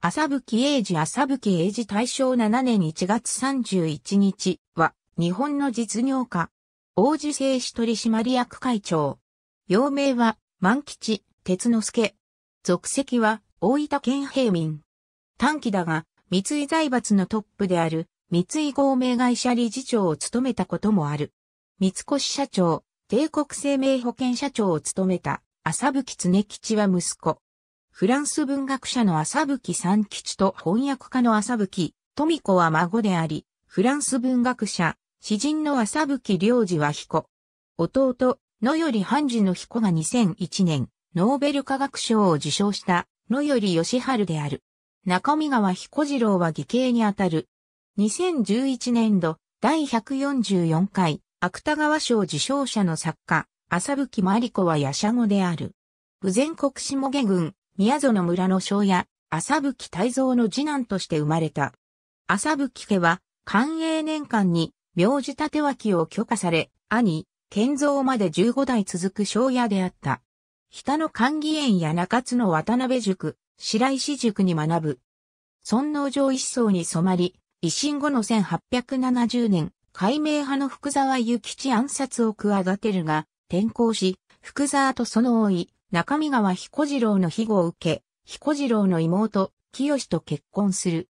朝吹英治朝吹英治大正7年1月31日は、日本の実業家、王子製紙取締役会長。幼名は、万吉、哲之助。属籍は、大分県平民。短期だが、三井財閥のトップである、三井合名会社理事長を務めたこともある。三越社長、帝国生命保険社長を務めた、朝吹常吉は息子。フランス文学者の浅吹三吉と翻訳家の浅吹富子は孫であり、フランス文学者、詩人の浅吹良二は彦。弟、野より半次の彦が2001年、ノーベル化学賞を受賞した野より義春である。中見川彦次郎は義兄にあたる。2011年度、第144回、芥川賞受賞者の作家、浅吹真理子はヤシャ語である。豊前国下下郡、宮園村の庄屋、浅吹大蔵の次男として生まれた。浅吹家は、寛永年間に、名字立脇を許可され、兄、建造まで15代続く庄屋であった。北の寛義園や中津の渡辺塾、白石塾に学ぶ。尊王上一層に染まり、維新後の1870年、解明派の福沢諭吉暗殺を企てるが、転校し、福沢とその多い、中身川彦次郎の庇護を受け、彦次郎の妹、清と結婚する。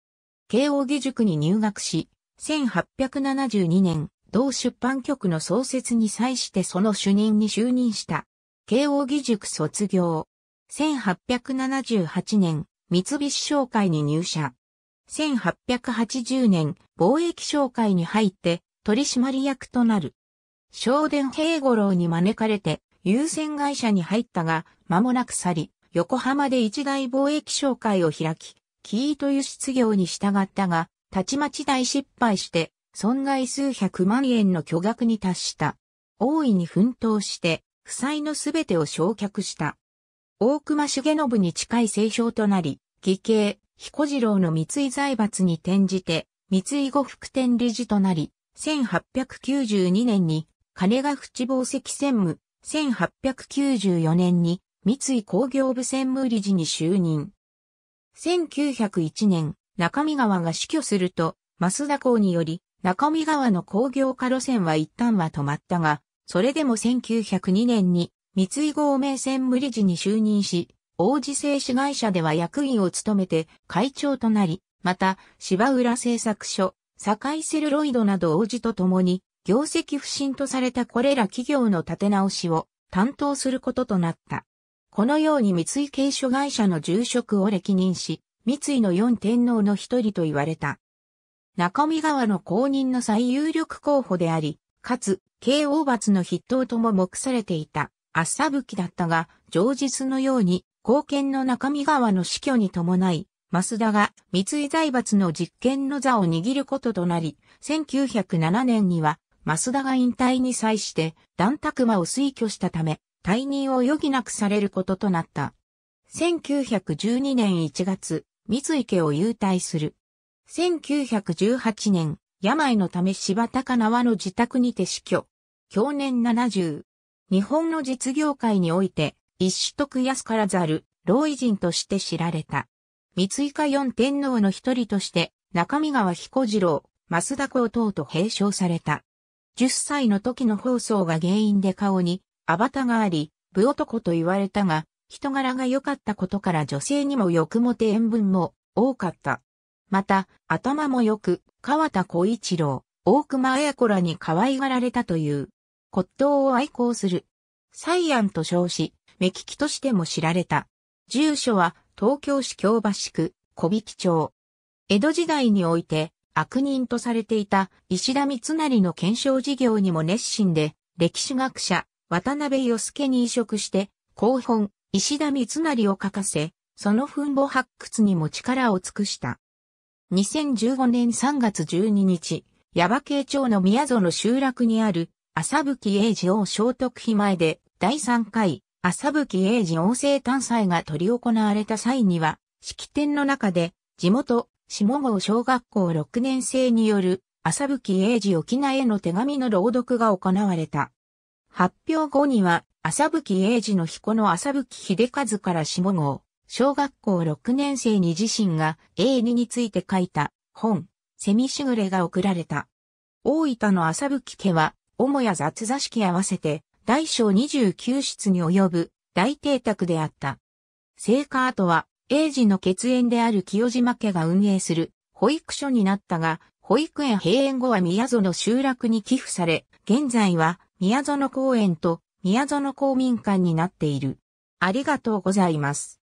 慶應義塾に入学し、1872年、同出版局の創設に際してその主任に就任した。慶應義塾卒業。1878年、三菱商会に入社。1880年、貿易商会に入って、取締役となる。正殿平五郎に招かれて、優先会社に入ったが、間もなく去り、横浜で一大貿易商会を開き、キーい輸出業に従ったが、たちまち大失敗して、損害数百万円の巨額に達した。大いに奮闘して、負債のすべてを焼却した。大隈重信に近い政商となり、義兄、彦次郎の三井財閥に転じて、三井五福店理事となり、1892年に金ヶ淵宝石専務、1894年に三井工業部専務理事に就任。1901年、中見川が死去すると、増田港により、中見川の工業化路線は一旦は止まったが、それでも1902年に三井合名専務理事に就任し、王子製紙会社では役員を務めて会長となり、また、芝浦製作所、堺セルロイドなど王子と共に業績不振とされたこれら企業の立て直しを担当することとなった。このように三井系所会社の住職を歴任し、三井の四天皇の一人と言われた。中見川の公認の最有力候補であり、かつ、慶応罰の筆頭とも目されていた、ぶ吹だったが、上日のように、貢献の中見川の死去に伴い、増田が三井財閥の実権の座を握ることとなり、1907年には増田が引退に際して、段拓馬を推挙したため、退任を余儀なくされることとなった。1912年1月、三井家を優退する。1918年、病のため柴高縄の自宅にて死去。去年70。日本の実業界において、一種徳安からざる、老偉人として知られた。三井家四天皇の一人として、中身川彦次郎、増田高等と併称された。10歳の時の放送が原因で顔に、アバタがあり、武男と言われたが、人柄が良かったことから女性にも欲もて塩分も多かった。また、頭も良く、川田小一郎、大熊綾子らに可愛がられたという、骨董を愛好する。サイアンと称し、目利きとしても知られた。住所は東京市京橋区小引町。江戸時代において悪人とされていた石田三成の検証事業にも熱心で、歴史学者、渡辺義介に移植して、後本、石田三成を書かせ、その墳墓発掘にも力を尽くした。2015年3月12日、矢場慶町の宮園集落にある、朝吹英二王聖徳碑前で、第3回、朝吹英二王政誕祭が取り行われた際には、式典の中で、地元下郷小学校6年生による朝吹英治沖縄への手紙の朗読が行われた。発表後には、朝吹英治の彦の朝吹秀和から下郷、小学校6年生に自身が英二について書いた本、セミしぐれが送られた。大分の朝吹家は、母や雑座敷合わせて、大小29室に及ぶ大邸宅であった。聖火跡は、英治の血縁である清島家が運営する保育所になったが、保育園閉園後は宮園集落に寄付され、現在は宮園公園と宮園公民館になっている。ありがとうございます。